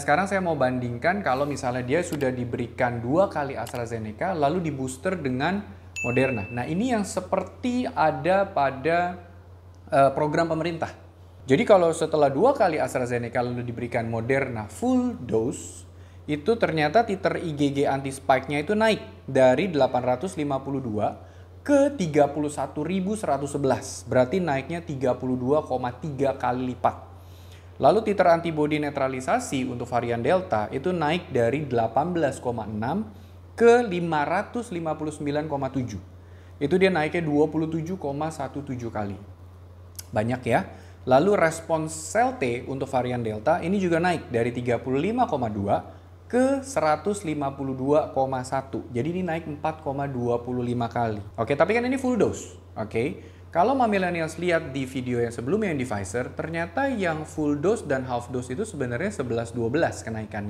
Sekarang saya mau bandingkan kalau misalnya dia sudah diberikan dua kali AstraZeneca lalu di booster dengan Moderna. Nah ini yang seperti ada pada uh, program pemerintah. Jadi kalau setelah dua kali AstraZeneca lalu diberikan Moderna full dose, itu ternyata titer IgG anti spike-nya itu naik dari 852 ke 31.111. Berarti naiknya 32,3 kali lipat. Lalu titer antibodi netralisasi untuk varian Delta itu naik dari 18,6 ke 559,7. Itu dia naiknya 27,17 kali. Banyak ya. Lalu respons sel T untuk varian Delta ini juga naik dari 35,2 ke 152,1. Jadi ini naik 4,25 kali. Oke, tapi kan ini full dose. Oke. Kalau millennials lihat di video yang sebelumnya yang di Pfizer, ternyata yang full dose dan half dose itu sebenarnya 11-12 kenaikannya.